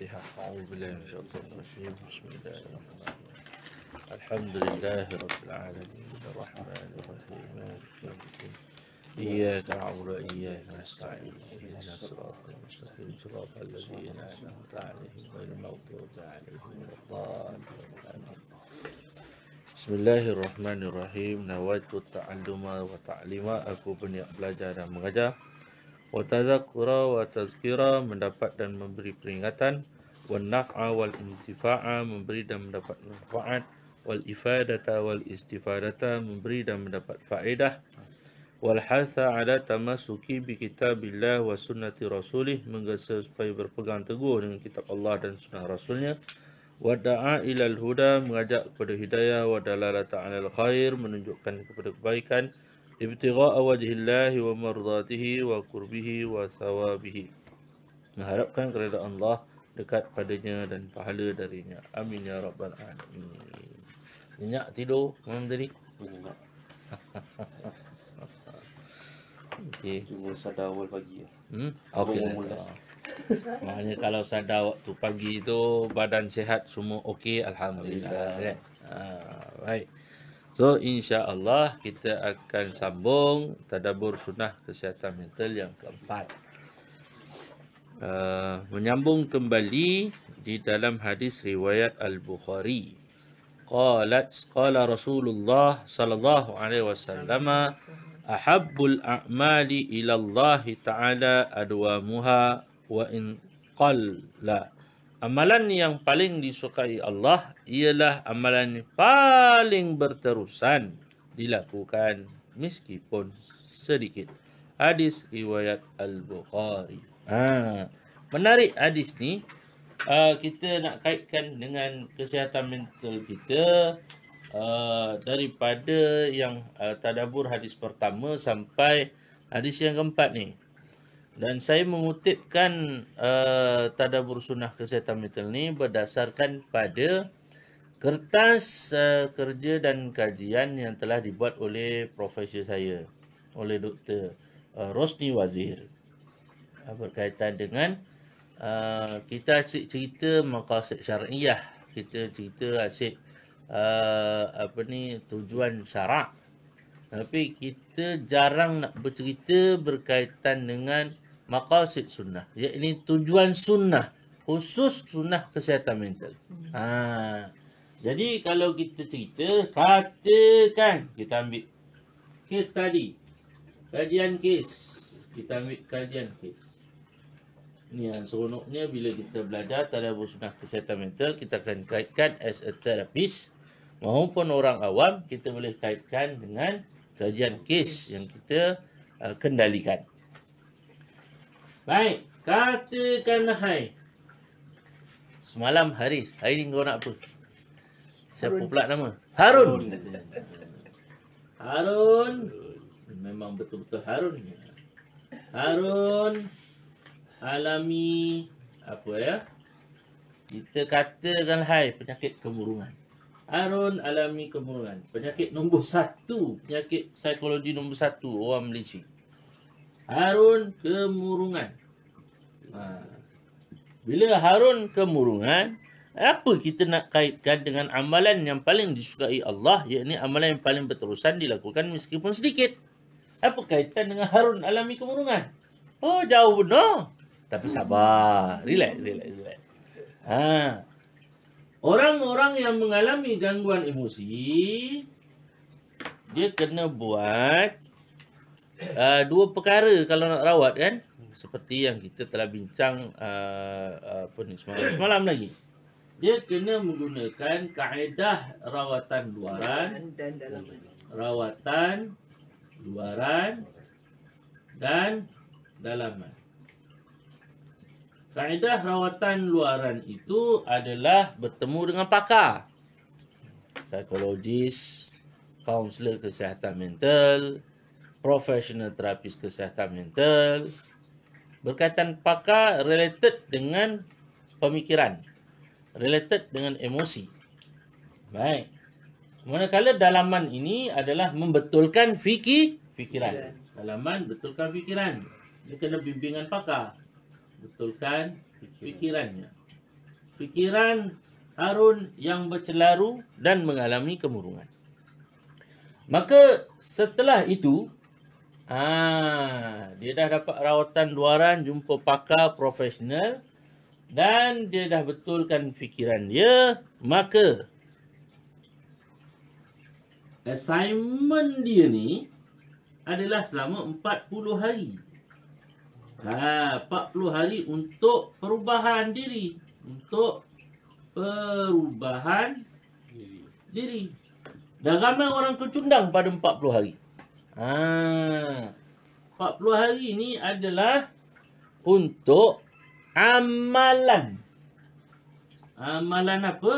الفاتحة أعوذ بالله من الشيطان الرجيم بسم الله الرحمن الرحيم الحمد لله رب العالمين الرحمن الرحيم إياك نعبد وإياك نستعين اهدنا الصراط المستقيم صراط الذين أنعمت عليهم غير المغضوب عليهم ولا بسم الله الرحمن الرحيم نويت التعلم وتعليم أكو بني أبلاجا dan Watazakura watazkira mendapat dan memberi peringatan. Wanaf'a wal intifa'a memberi dan mendapat manfaat. Wal ifadata wal istifadata memberi dan mendapat faedah. Wal hatha ala tamasuki bi kitabillah wa sunnati rasulih menggesa supaya berpegang teguh dengan kitab Allah dan sunnah rasulnya. Wa da'a ilal huda mengajak kepada hidayah wa dalalata ala al khair menunjukkan kepada kebaikan. ابتغاء وجه الله ومرضاته وقربه وثوابه mengharapkan kepada Allah dekat padanya dan pahala darinya amin ya rabbal alamin nyenyak tidur malam tadi nyenyak okey cuma sadar awal pagi hmm okey maknanya kalau sadar waktu pagi tu badan sehat, semua okey alhamdulillah, alhamdulillah. Kan? Ha, ah, right. So insya-Allah kita akan sambung tadabbur sunnah kesihatan mental yang keempat. Uh, menyambung kembali di dalam hadis riwayat Al-Bukhari. Qalat qala Rasulullah sallallahu alaihi wasallam ahabbul a'mali ila Allah ta'ala adwamuha wa in qalla amalan yang paling disukai Allah ialah amalan yang paling berterusan dilakukan meskipun sedikit. Hadis riwayat Al-Bukhari. Ha. Menarik hadis ni, uh, kita nak kaitkan dengan kesihatan mental kita uh, daripada yang uh, tadabur hadis pertama sampai hadis yang keempat ni. Dan saya mengutipkan uh, Tadabur Sunnah Kesihatan Mental ini berdasarkan pada kertas uh, kerja dan kajian yang telah dibuat oleh profesor saya, oleh Dr. Uh, eh, Rosni Wazir uh, berkaitan dengan uh, kita asyik cerita makasih syariah, kita cerita asyik uh, apa ni, tujuan syarak. Tapi kita jarang nak bercerita berkaitan dengan maqasid sunnah. Ia ini tujuan sunnah. Khusus sunnah kesihatan mental. Hmm. Ha. Jadi kalau kita cerita, katakan kita ambil kes tadi. Kajian kes. Kita ambil kajian kes. Ini yang seronoknya bila kita belajar tanda sunnah kesihatan mental, kita akan kaitkan as a therapist maupun orang awam, kita boleh kaitkan dengan kajian kes yang kita uh, kendalikan. Baik, katakanlah hai. Semalam Haris, hari ni kau nak apa? Siapa Harun. pula nama? Harun. Harun. Harun. Memang betul-betul Harun. Harun. Alami. Apa ya? Kita katakan hai penyakit kemurungan. Harun alami kemurungan. Penyakit nombor satu. Penyakit psikologi nombor satu. Orang Malaysia. Harun kemurungan. Ha. Bila Harun kemurungan, apa kita nak kaitkan dengan amalan yang paling disukai Allah, iaitu amalan yang paling berterusan dilakukan meskipun sedikit. Apa kaitan dengan Harun alami kemurungan? Oh, jauh no, Tapi sabar. Relax, relax, relax. Ha. Orang-orang yang mengalami gangguan emosi, dia kena buat uh, dua perkara kalau nak rawat kan seperti yang kita telah bincang uh, apa ni semalam semalam lagi dia kena menggunakan kaedah rawatan luaran dan dalaman rawatan luaran dan dalaman kaedah rawatan luaran itu adalah bertemu dengan pakar psikologis kaunselor kesihatan mental profesional terapis kesihatan mental berkaitan pakar related dengan pemikiran related dengan emosi baik manakala dalaman ini adalah membetulkan fikir fikiran ya. dalaman betulkan fikiran dia kena bimbingan pakar betulkan fikirannya fikiran Harun yang bercelaru dan mengalami kemurungan maka setelah itu Ha, dia dah dapat rawatan luaran, jumpa pakar profesional dan dia dah betulkan fikiran dia, maka assignment dia ni adalah selama 40 hari. Ha, 40 hari untuk perubahan diri, untuk perubahan diri. Dah ramai orang kecundang pada 40 hari. Ah. Empat puluh hari ni adalah untuk amalan. Amalan apa?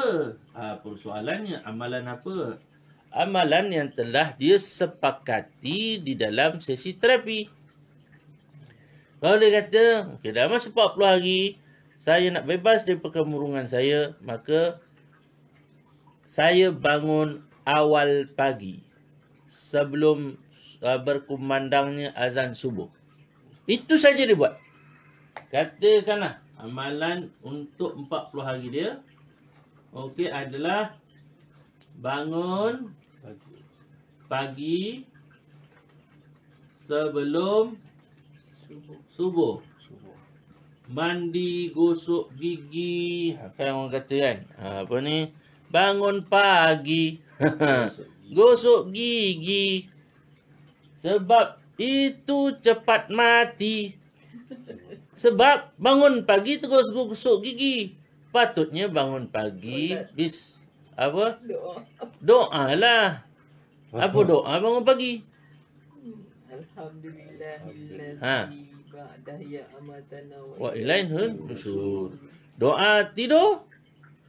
Ha, persoalannya, amalan apa? Amalan yang telah dia sepakati di dalam sesi terapi. Kalau dia kata, okay, dah masa empat hari, saya nak bebas dari perkemurungan saya, maka saya bangun awal pagi. Sebelum Ah, berkumandangnya azan subuh. Itu saja dia buat. Katakanlah amalan untuk 40 hari dia okey adalah bangun pagi. Pagi sebelum subuh. Subuh. Mandi, gosok gigi. Apa ha, yang orang kata kan? Ha, apa ni? Bangun pagi. gosok gigi. Gosok gigi. Sebab itu cepat mati. Sebab bangun pagi terus gusuk gigi. Patutnya bangun pagi Solat. bis apa? Doa. lah. Apa doa bangun pagi? Alhamdulillahillazi ha. ba'da ya amatana wa ilaihi Doa tidur?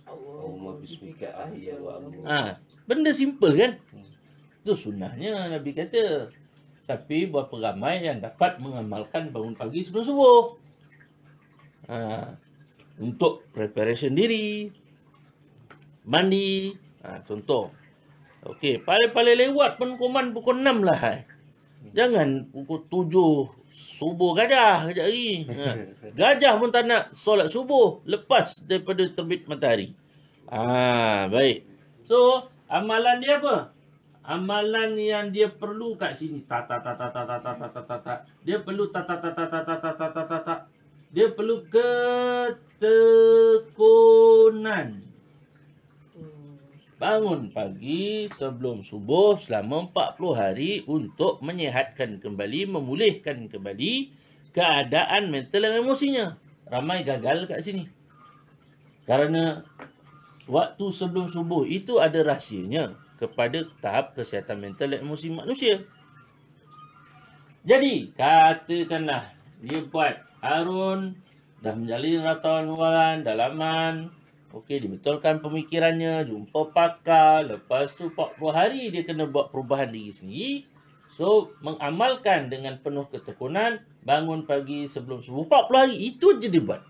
Allahumma Ha, benda simple kan? Itu sunnahnya Nabi kata tapi berapa ramai yang dapat mengamalkan bangun pagi sebelum subuh ha, untuk preparation diri mandi ha, contoh okey paling-paling lewat pun komen pukul 6 lah hai. jangan pukul 7 subuh gajah kejap lagi ha. gajah pun tak nak solat subuh lepas daripada terbit matahari ah ha, baik so amalan dia apa amalan yang dia perlu kat sini ta ta ta ta ta ta ta ta ta ta dia perlu ta ta ta ta ta ta ta ta ta ta ta dia perlu ketekunan bangun pagi sebelum subuh selama 40 hari untuk menyehatkan kembali memulihkan kembali keadaan mental dan emosinya ramai gagal kat sini kerana waktu sebelum subuh itu ada rahsianya kepada tahap kesihatan mental dan emosi manusia. Jadi, katakanlah dia buat Arun dah menjalin ratuan ruangan dalaman. Okey, dibetulkan pemikirannya, jumpa pakar. Lepas tu 40 hari dia kena buat perubahan diri sendiri. So, mengamalkan dengan penuh ketekunan, bangun pagi sebelum subuh 40 hari. Itu je dia buat.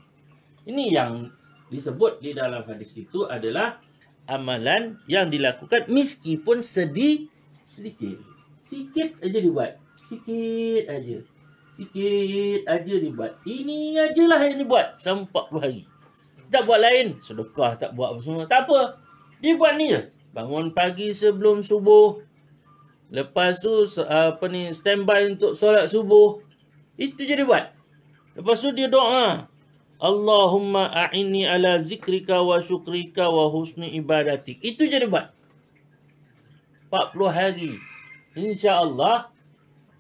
Ini yang disebut di dalam hadis itu adalah amalan yang dilakukan meskipun sedih sedikit. Sikit aja dibuat. Sikit aja. Sikit aja dibuat. Ini ajalah yang dibuat selama 40 hari. Tak buat lain, sedekah tak buat apa semua. Tak apa. Dibuat ni je. Bangun pagi sebelum subuh. Lepas tu apa ni standby untuk solat subuh. Itu je dia buat. Lepas tu dia doa. Allahumma a'inni ala zikrika wa syukrika wa husni ibadatik. Itu je debat. 40 hari. InsyaAllah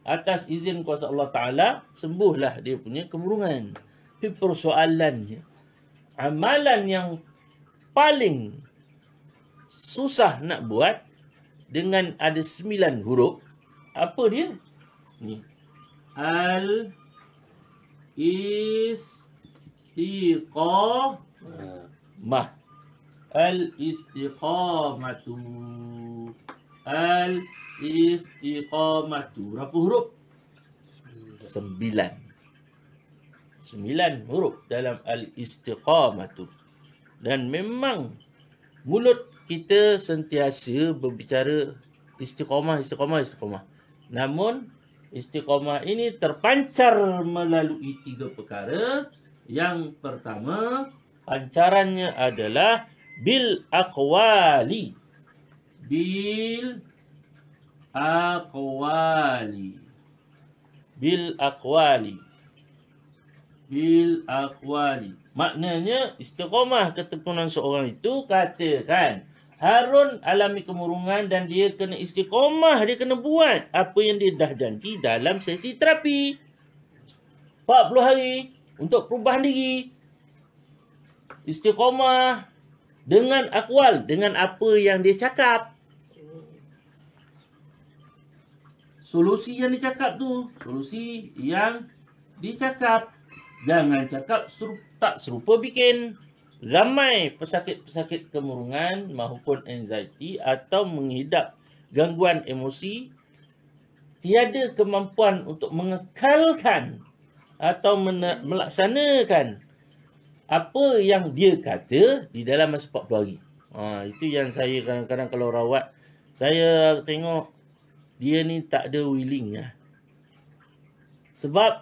atas izin kuasa Allah Ta'ala sembuhlah dia punya kemurungan. Tapi persoalannya amalan yang paling susah nak buat dengan ada 9 huruf apa dia? Ni. Al is istiqa al istiqamatu al istiqamatu berapa huruf sembilan sembilan huruf dalam al istiqamatu dan memang mulut kita sentiasa berbicara istiqamah istiqamah istiqamah namun istiqamah ini terpancar melalui tiga perkara yang pertama pancarannya adalah bil aqwali. Bil aqwali. Bil aqwali. Bil aqwali. Maknanya istiqomah ketekunan seorang itu katakan Harun alami kemurungan dan dia kena istiqomah. Dia kena buat apa yang dia dah janji dalam sesi terapi. 40 hari untuk perubahan diri istiqomah dengan akwal dengan apa yang dia cakap solusi yang dia cakap tu solusi yang dia cakap jangan cakap serupa, tak serupa bikin ramai pesakit-pesakit kemurungan mahupun anxiety atau menghidap gangguan emosi tiada kemampuan untuk mengekalkan atau melaksanakan apa yang dia kata di dalam masa 40 hari. Ha, itu yang saya kadang-kadang kalau rawat, saya tengok dia ni tak ada willing lah. Sebab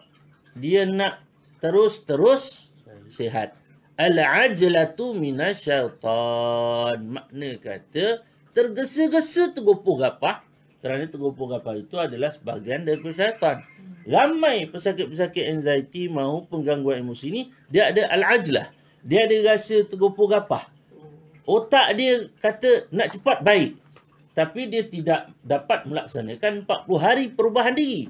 dia nak terus-terus sihat. Al-ajlatu minasyaitan. Makna kata tergesa-gesa tergopoh gapah. Kerana tergopoh gapah itu adalah sebahagian daripada syaitan ramai pesakit-pesakit anxiety maupun gangguan emosi ni dia ada al-ajlah. Dia ada rasa tergopoh gapah. Otak dia kata nak cepat baik. Tapi dia tidak dapat melaksanakan 40 hari perubahan diri.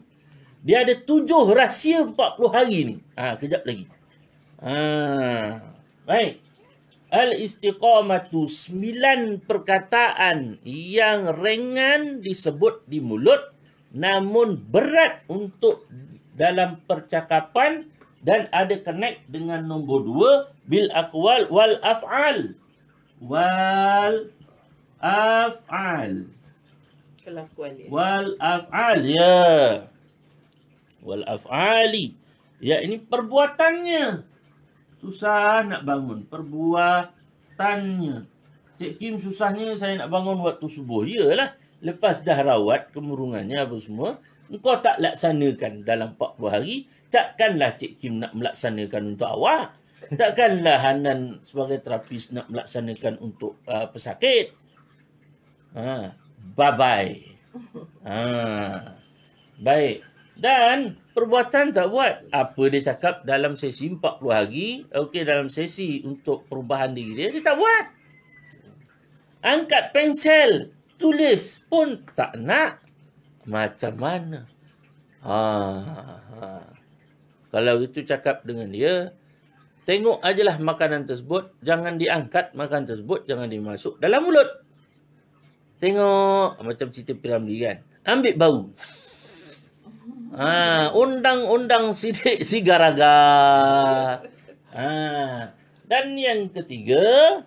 Dia ada tujuh rahsia 40 hari ni. Ha, kejap lagi. Ha, baik. Al-istiqamatu sembilan perkataan yang ringan disebut di mulut namun berat untuk dalam percakapan dan ada connect dengan nombor dua bil aqwal wal af'al wal af'al ya. wal af'al ya wal af'ali ya ini perbuatannya susah nak bangun perbuatannya Cik Kim susahnya saya nak bangun waktu subuh. Yalah lepas dah rawat kemurungannya apa semua, engkau tak laksanakan dalam 40 hari, takkanlah Cik Kim nak melaksanakan untuk awak. Takkanlah Hanan sebagai terapis nak melaksanakan untuk uh, pesakit. Ha, bye-bye. Ha, baik. Dan perbuatan tak buat. Apa dia cakap dalam sesi 40 hari, okay, dalam sesi untuk perubahan diri dia, dia tak buat. Angkat pensel tulis pun tak nak macam mana ha, ha. kalau itu cakap dengan dia tengok ajalah makanan tersebut jangan diangkat makanan tersebut jangan dimasuk dalam mulut tengok macam cerita piramli kan ambil bau ha, undang-undang sidik si garaga ha. dan yang ketiga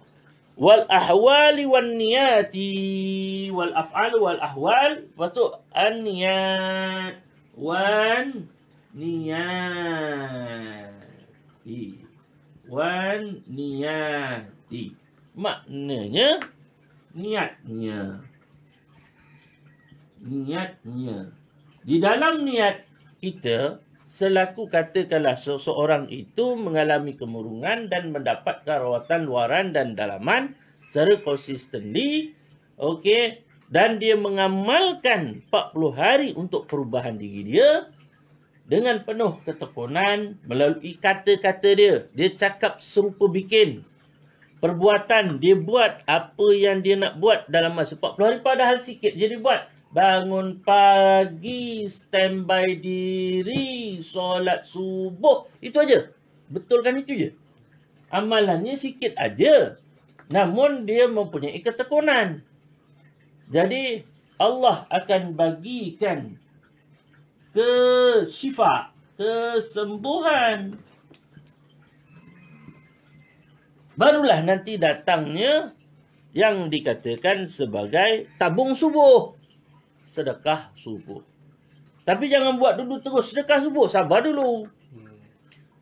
wal ahwali wan niyati wal af'al wal ahwal wa tu an niyat wan niyati wan niyati maknanya niatnya niatnya di dalam niat kita selaku katakanlah seseorang itu mengalami kemurungan dan mendapat rawatan luaran dan dalaman secara konsisten ni, okey dan dia mengamalkan 40 hari untuk perubahan diri dia dengan penuh ketekunan melalui kata-kata dia dia cakap serupa bikin perbuatan dia buat apa yang dia nak buat dalam masa 40 hari padahal sikit jadi buat Bangun pagi, standby diri, solat subuh. Itu aja. Betulkan itu je. Amalannya sikit aja. Namun dia mempunyai ketekunan. Jadi Allah akan bagikan kesifat, kesembuhan. Barulah nanti datangnya yang dikatakan sebagai tabung subuh sedekah subuh. Tapi jangan buat duduk terus sedekah subuh. Sabar dulu.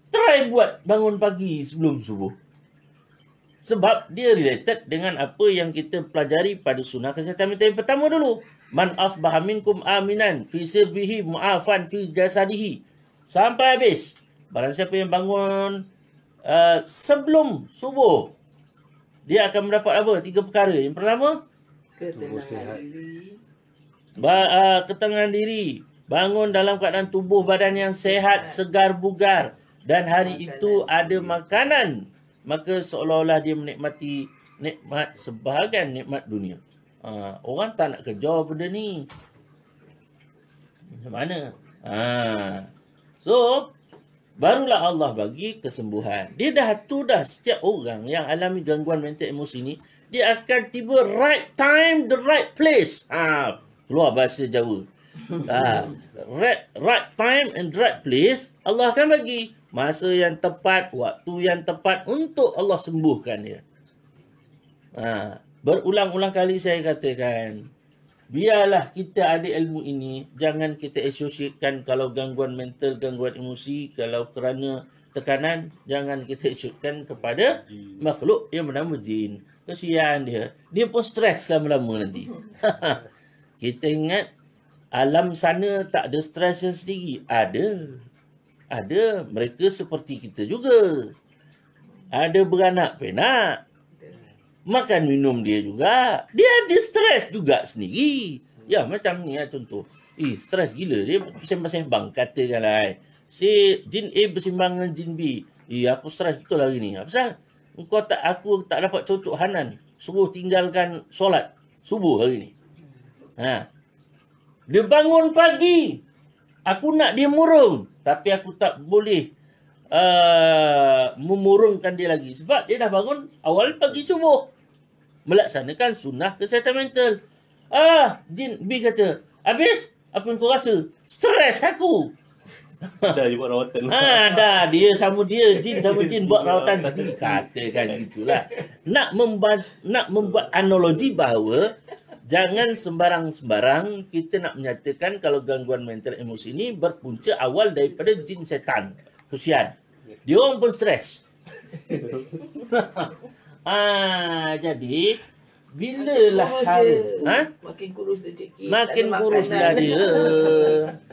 Try buat bangun pagi sebelum subuh. Sebab dia related dengan apa yang kita pelajari pada sunnah kesihatan minta yang pertama dulu. Man asbah minkum aminan fi sirbihi mu'afan fi jasadihi. Sampai habis. Barang siapa yang bangun uh, sebelum subuh. Dia akan mendapat apa? Tiga perkara. Yang pertama. Ketenangan ba- uh, ketenangan diri, bangun dalam keadaan tubuh badan yang sehat, segar bugar dan hari makanan itu ada makanan, maka seolah-olah dia menikmati nikmat sebahagian nikmat dunia. Uh, orang tak nak kerja benda ni. Macam mana? Uh. So, Barulah Allah bagi kesembuhan. Dia dah tu dah setiap orang yang alami gangguan mental emosi ni, dia akan tiba right time, the right place. Ha keluar bahasa Jawa. Ha, right, right time and right place, Allah akan bagi masa yang tepat, waktu yang tepat untuk Allah sembuhkan dia. Ha, berulang-ulang kali saya katakan, biarlah kita ada ilmu ini, jangan kita asosiatkan kalau gangguan mental, gangguan emosi, kalau kerana tekanan, jangan kita asosiatkan kepada makhluk yang bernama jin. Kesian dia. Dia pun stres lama-lama nanti. Kita ingat alam sana tak ada stres sendiri. Ada. Ada. Mereka seperti kita juga. Ada beranak penak. Makan minum dia juga. Dia ada stres juga sendiri. Ya macam ni lah contoh. Eh stres gila. Dia sembang-sembang katakanlah eh. Si jin A bersimbang dengan jin B. Eh aku stres betul lagi ni. apa sah? Kau tak, aku tak dapat cocok Hanan. Suruh tinggalkan solat. Subuh hari ni. Ha. Dia bangun pagi. Aku nak dia murung. Tapi aku tak boleh uh, memurungkan dia lagi. Sebab dia dah bangun awal pagi subuh. Melaksanakan sunnah kesihatan mental. Ah, Jin B kata, habis? Apa yang kau rasa? Stres aku. dah dia buat rawatan. Ah, ha, dah dia sama dia jin sama jin buat rawatan sendiri katakan gitulah. Nak membuat nak membuat analogi bahawa jangan sembarang-sembarang kita nak menyatakan kalau gangguan mental emosi ini berpunca awal daripada jin setan. Kusian. Dia orang pun stres. ah, jadi bila lah ha? makin kurus dia cik. Makin kurus dia.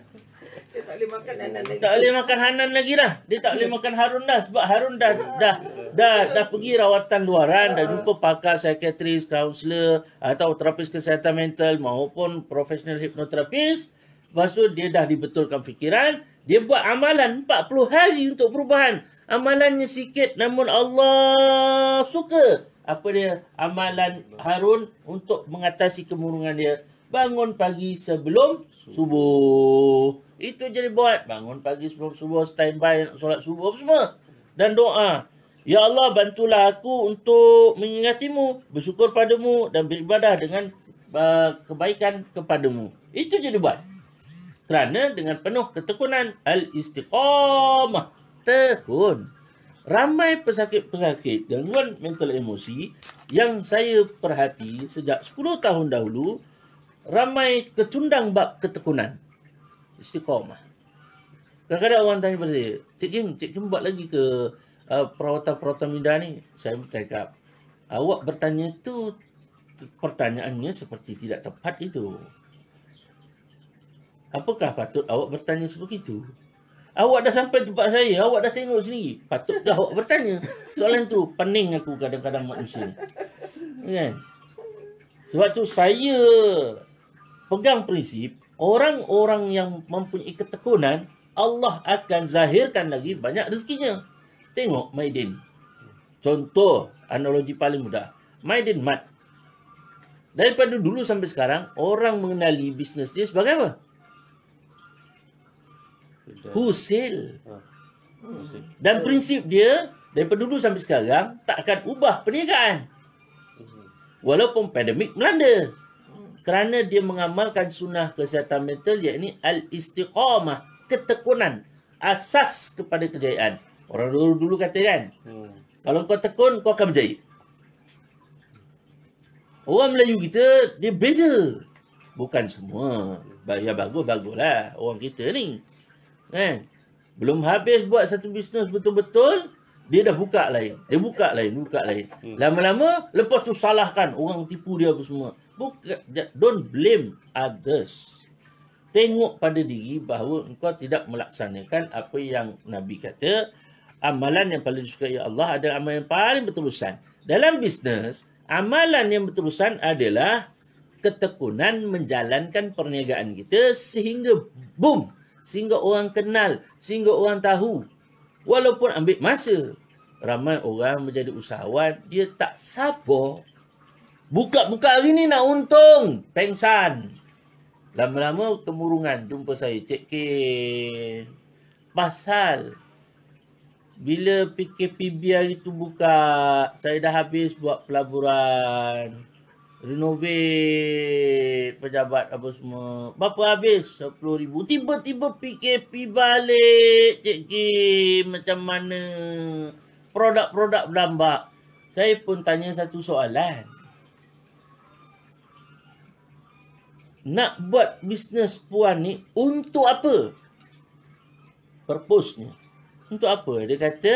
tak boleh makan Hanan lagi. Tak boleh makan Hanan lagi lah. Dia tak boleh makan Harun dah sebab Harun dah dah dah, dah, dah pergi rawatan luaran, dah jumpa pakar psikiatris, kaunselor atau terapis kesihatan mental maupun profesional hipnoterapis. Lepas tu dia dah dibetulkan fikiran, dia buat amalan 40 hari untuk perubahan. Amalannya sikit namun Allah suka apa dia amalan Harun untuk mengatasi kemurungan dia. Bangun pagi sebelum subuh. subuh. Itu jadi buat. Bangun pagi subuh-subuh, standby solat subuh semua. Dan doa. Ya Allah, bantulah aku untuk mengingatimu, bersyukur padamu dan beribadah dengan uh, kebaikan kepadamu. Itu jadi buat. Kerana dengan penuh ketekunan, al-istiqamah. Tekun. Ramai pesakit-pesakit dan gangguan mental emosi yang saya perhati sejak 10 tahun dahulu ramai kecundang bab ketekunan istiqamah. Kadang-kadang orang tanya pada saya, Cik Kim, Cik Kim buat lagi ke uh, perawatan-perawatan minda ni? Saya cakap, awak bertanya tu pertanyaannya seperti tidak tepat itu. Apakah patut awak bertanya seperti itu Awak dah sampai tempat saya, awak dah tengok sendiri. Patutkah awak bertanya? Soalan tu pening aku kadang-kadang manusia. Kan? Sebab tu saya pegang prinsip orang-orang yang mempunyai ketekunan, Allah akan zahirkan lagi banyak rezekinya. Tengok Maidin. Contoh analogi paling mudah. Maidin Mat. Daripada dulu sampai sekarang, orang mengenali bisnes dia sebagai apa? Husil. Ha. Hmm. Dan prinsip dia, daripada dulu sampai sekarang, takkan ubah perniagaan. Hmm. Walaupun pandemik melanda kerana dia mengamalkan sunnah kesihatan mental iaitu al-istiqamah, ketekunan, asas kepada kejayaan. Orang dulu-dulu kata kan, hmm. kalau kau tekun, kau akan berjaya. Orang Melayu kita, dia beza. Bukan semua. Ya bagus-baguslah orang kita ni. Kan? Belum habis buat satu bisnes betul-betul, dia dah buka lain. Dia buka lain, dia buka lain. Hmm. Lama-lama, lepas tu salahkan orang tipu dia apa semua. Buka, don't blame others. Tengok pada diri bahawa engkau tidak melaksanakan apa yang Nabi kata. Amalan yang paling disukai Allah adalah amalan yang paling berterusan. Dalam bisnes, amalan yang berterusan adalah ketekunan menjalankan perniagaan kita sehingga boom. Sehingga orang kenal, sehingga orang tahu. Walaupun ambil masa, ramai orang menjadi usahawan, dia tak sabar. Buka-buka hari ni nak untung. Pengsan. Lama-lama kemurungan jumpa saya, cek Kin. Pasal bila PKPB hari tu buka, saya dah habis buat pelaburan. Renovate pejabat apa semua. Berapa habis? rm ribu Tiba-tiba PKP balik, cek Kim. Macam mana? produk-produk berdambak. Saya pun tanya satu soalan. Nak buat bisnes puan ni untuk apa? Purpose-nya. Untuk apa? Dia kata,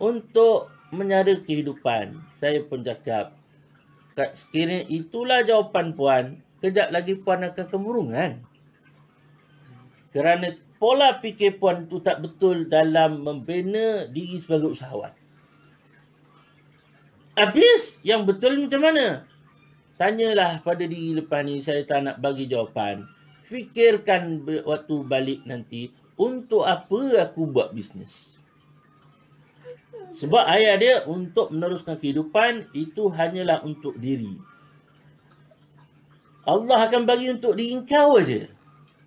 untuk menyara kehidupan. Saya pun cakap, sekiranya itulah jawapan puan, kejap lagi puan akan kemurungan. Kerana pola fikir puan tu tak betul dalam membina diri sebagai usahawan. Habis yang betul macam mana? Tanyalah pada diri lepas ni saya tak nak bagi jawapan. Fikirkan waktu balik nanti untuk apa aku buat bisnes. Sebab ayah dia untuk meneruskan kehidupan itu hanyalah untuk diri. Allah akan bagi untuk diri kau aja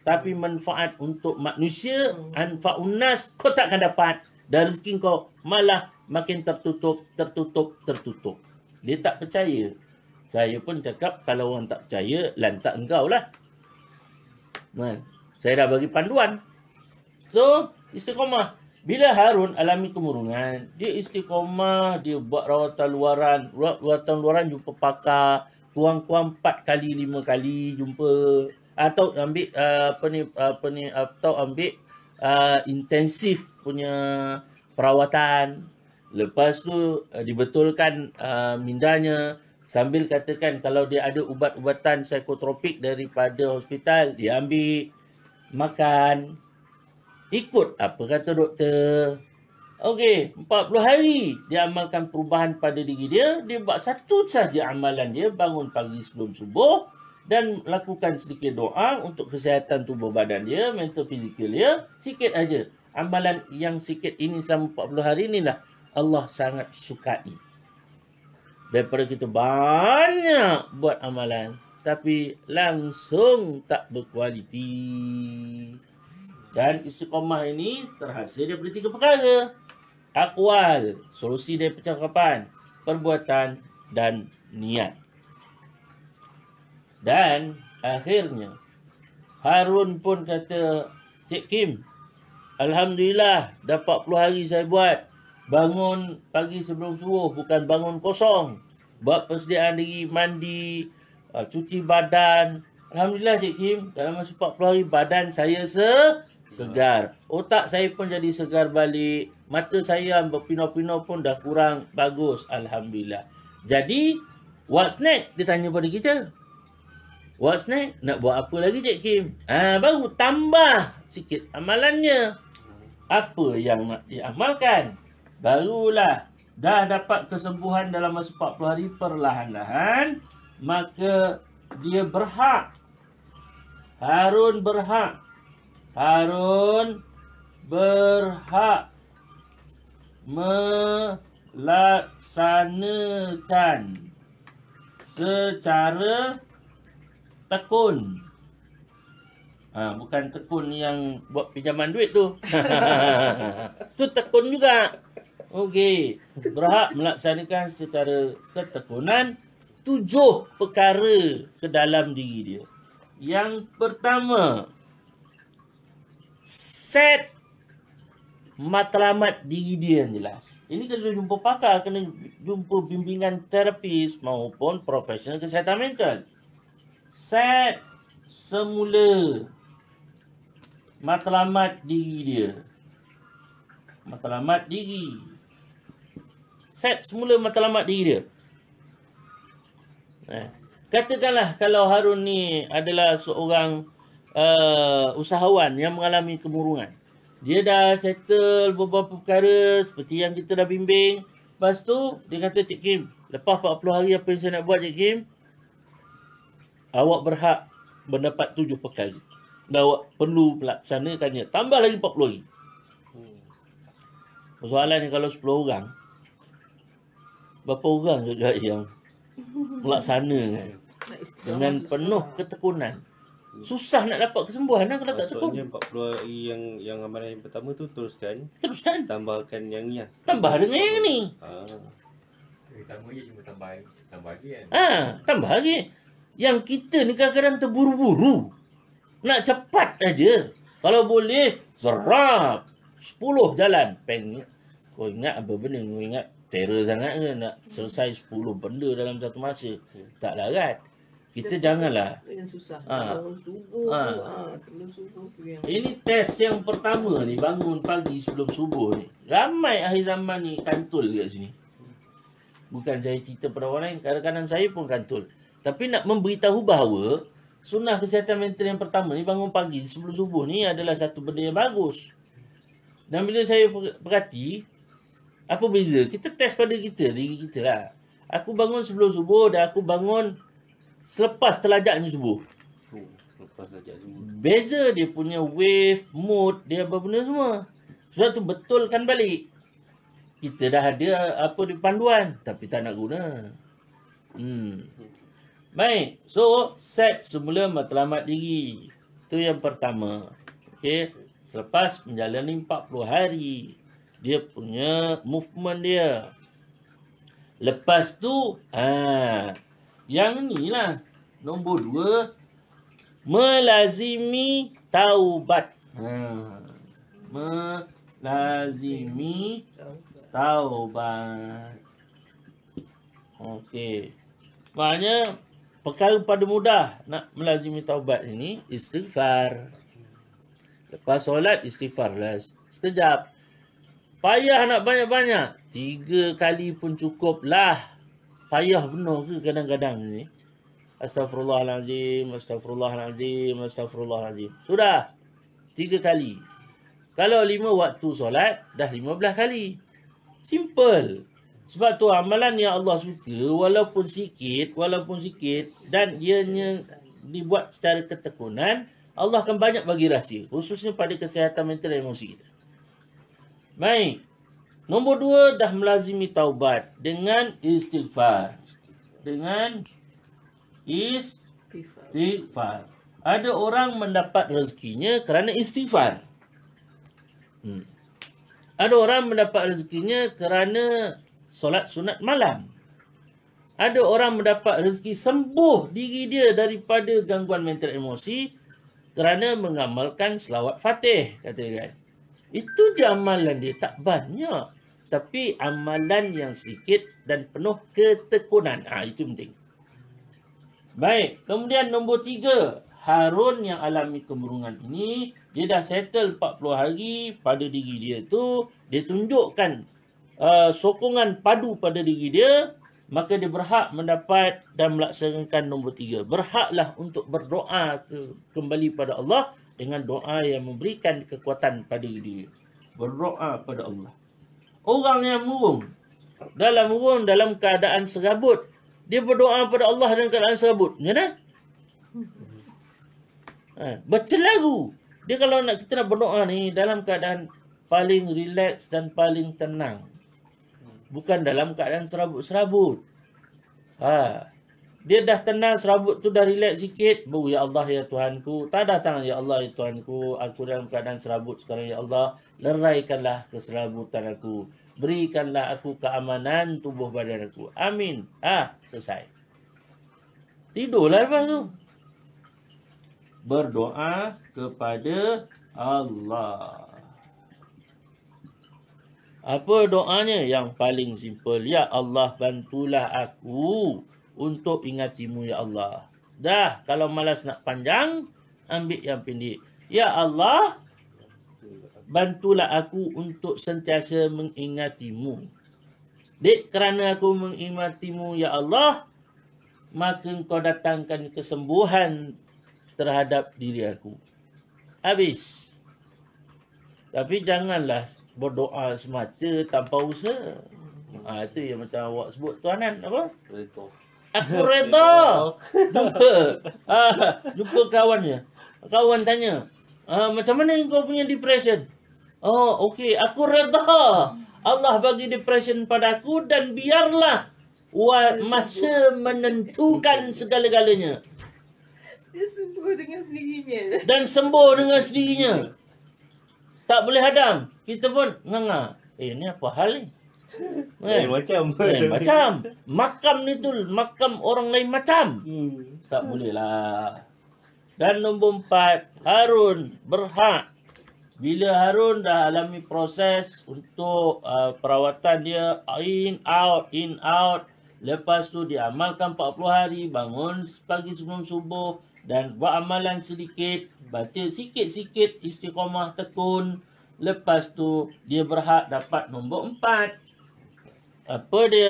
tapi manfaat untuk manusia hmm. anfaunas kau tak akan dapat dan rezeki kau malah makin tertutup tertutup tertutup dia tak percaya saya pun cakap kalau orang tak percaya lantak engkau lah nah, saya dah bagi panduan so istiqomah bila Harun alami kemurungan, dia istiqomah, dia buat rawatan luaran. Rawatan luaran jumpa pakar, kurang-kurang 4 kali, 5 kali jumpa atau ah, ambil uh, apa ni ah, apa ni atau ambil uh, intensif punya perawatan lepas tu uh, dibetulkan uh, mindanya sambil katakan kalau dia ada ubat-ubatan psikotropik daripada hospital dia ambil makan ikut apa kata doktor Okey, 40 hari dia amalkan perubahan pada diri dia. Dia buat satu sahaja amalan dia. Bangun pagi sebelum subuh dan lakukan sedikit doa untuk kesihatan tubuh badan dia, mental fizikal dia, sikit aja. Amalan yang sikit ini selama 40 hari inilah Allah sangat sukai. Daripada kita banyak buat amalan tapi langsung tak berkualiti. Dan istiqomah ini terhasil daripada tiga perkara. Akwal, solusi dari percakapan, perbuatan dan niat. Dan akhirnya Harun pun kata Cik Kim Alhamdulillah dapat puluh hari saya buat Bangun pagi sebelum subuh Bukan bangun kosong Buat persediaan diri mandi ah, Cuci badan Alhamdulillah Cik Kim Dalam masa puluh hari badan saya se segar Otak saya pun jadi segar balik Mata saya berpinau-pinau pun dah kurang bagus Alhamdulillah Jadi What's next? Dia tanya pada kita Buat snack, nak buat apa lagi Cik Kim? Ha, baru tambah sikit amalannya. Apa yang nak diamalkan? Barulah dah dapat kesembuhan dalam masa 40 hari perlahan-lahan. Maka dia berhak. Harun berhak. Harun berhak melaksanakan secara tekun. Ha, bukan tekun yang buat pinjaman duit tu. tu tekun juga. Okey. Berhak melaksanakan secara ketekunan tujuh perkara ke dalam diri dia. Yang pertama, set matlamat diri dia yang jelas. Ini kena jumpa pakar, kena jumpa bimbingan terapis maupun profesional kesihatan mental set semula matlamat diri dia matlamat diri set semula matlamat diri dia eh. katakanlah kalau Harun ni adalah seorang uh, usahawan yang mengalami kemurungan dia dah settle beberapa perkara seperti yang kita dah bimbing lepas tu dia kata Cik Kim lepas 40 hari apa yang saya nak buat Cik Kim awak berhak mendapat tujuh perkara. Dan awak perlu melaksanakannya. Tambah lagi 40 hari. Hmm. Persoalan ni kalau 10 orang, berapa orang juga yang melaksanakan dengan penuh ketekunan. Susah nak dapat kesembuhan lah kalau tak tekun. Maksudnya 40 hari yang, yang amalan yang pertama tu teruskan. Teruskan. Tambahkan yang ni lah. Tambah dengan yang ni. Ha. Pertama je cuma tambah, tambah lagi kan. Ha, tambah lagi yang kita ni kadang-kadang terburu-buru. Nak cepat aja. Kalau boleh, serap. Sepuluh jalan. Peng. Kau ingat apa benda? Kau ingat terror sangat ke nak selesai sepuluh benda dalam satu masa? tak lah, kan? Kita janganlah. susah. Ha. Subuh ha. Tu, ha. subuh tu yang... Ini test yang pertama ni. Bangun pagi sebelum subuh ni. Ramai akhir zaman ni kantul kat sini. Bukan saya cerita pada orang lain. Kadang-kadang saya pun kantul. Tapi nak memberitahu bahawa sunnah kesihatan mental yang pertama ni bangun pagi sebelum subuh ni adalah satu benda yang bagus. Dan bila saya perhati, apa beza? Kita test pada kita, diri kita lah. Aku bangun sebelum subuh dan aku bangun selepas telajaknya subuh. Oh, telajak subuh. Beza dia punya wave, mood, dia apa benda semua. Sebab tu betulkan balik. Kita dah ada apa di panduan tapi tak nak guna. Hmm. Baik, so set semula matlamat diri. Itu yang pertama. Okey, selepas menjalani 40 hari, dia punya movement dia. Lepas tu, ha, yang ni lah. Nombor dua, melazimi taubat. Ha, melazimi taubat. Okey. Maknanya perkara pada mudah nak melazimi taubat ini istighfar. Lepas solat istighfar lah sekejap. Payah nak banyak-banyak. Tiga kali pun cukup lah. Payah benar ke kadang-kadang ni? Astagfirullahalazim, astagfirullahalazim, astagfirullahalazim. Sudah. Tiga kali. Kalau lima waktu solat, dah lima belah kali. Simple. Sebab tu amalan yang Allah suka walaupun sikit, walaupun sikit dan ianya dibuat secara ketekunan, Allah akan banyak bagi rahsia. Khususnya pada kesihatan mental dan emosi kita. Baik. Nombor dua, dah melazimi taubat dengan istighfar. Dengan istighfar. Ada orang mendapat rezekinya kerana istighfar. Hmm. Ada orang mendapat rezekinya kerana solat sunat malam. Ada orang mendapat rezeki sembuh diri dia daripada gangguan mental emosi kerana mengamalkan selawat fatih, kata dia. Kan. Itu je amalan dia, tak banyak. Tapi amalan yang sedikit dan penuh ketekunan. Ah ha, itu penting. Baik, kemudian nombor tiga. Harun yang alami kemurungan ini, dia dah settle 40 hari pada diri dia tu, dia tunjukkan Uh, sokongan padu pada diri dia maka dia berhak mendapat dan melaksanakan nombor tiga. Berhaklah untuk berdoa ke, kembali pada Allah dengan doa yang memberikan kekuatan pada diri dia. Berdoa pada Allah. Orang yang murung, dalam murung, dalam keadaan serabut, dia berdoa pada Allah dalam keadaan serabut. Ya tak? Kan? Ha, bercelaru. Dia kalau nak kita nak berdoa ni dalam keadaan paling relax dan paling tenang bukan dalam keadaan serabut-serabut. Ha. Dia dah tenang, serabut tu dah relax sikit. Baru, oh, Ya Allah, Ya Tuhanku. Tak datang, Ya Allah, Ya Tuhanku. Aku dalam keadaan serabut sekarang, Ya Allah. Leraikanlah keserabutan aku. Berikanlah aku keamanan tubuh badan aku. Amin. Ha, selesai. Tidurlah lepas tu. Berdoa kepada Allah. Apa doanya yang paling simple? Ya Allah, bantulah aku untuk ingatimu, Ya Allah. Dah, kalau malas nak panjang, ambil yang pendek. Ya Allah, bantulah aku untuk sentiasa mengingatimu. Dek, kerana aku mengingatimu, Ya Allah, maka kau datangkan kesembuhan terhadap diri aku. Habis. Tapi janganlah berdoa semata tanpa usaha. Ha, itu yang macam awak sebut tuanan apa? Reto. Aku reto. jumpa. Ha, jumpa Kawan tanya. Ha, macam mana kau punya depression? Oh, okey. Aku reda. Allah bagi depression pada aku dan biarlah masa menentukan segala-galanya. Dia sembuh dengan sendirinya. Dan sembuh dengan sendirinya. Tak boleh hadang kita pun nganga. Eh ni apa hal ni? Eh? Lain macam. Lain eh, macam. Makam ni tu makam orang lain macam. Hmm. Tak boleh lah. Dan nombor empat, Harun berhak. Bila Harun dah alami proses untuk uh, perawatan dia in out, in out. Lepas tu diamalkan 40 hari, bangun pagi sebelum subuh dan buat amalan sedikit. Baca sikit-sikit istiqamah tekun. Lepas tu dia berhak dapat nombor empat. Apa dia?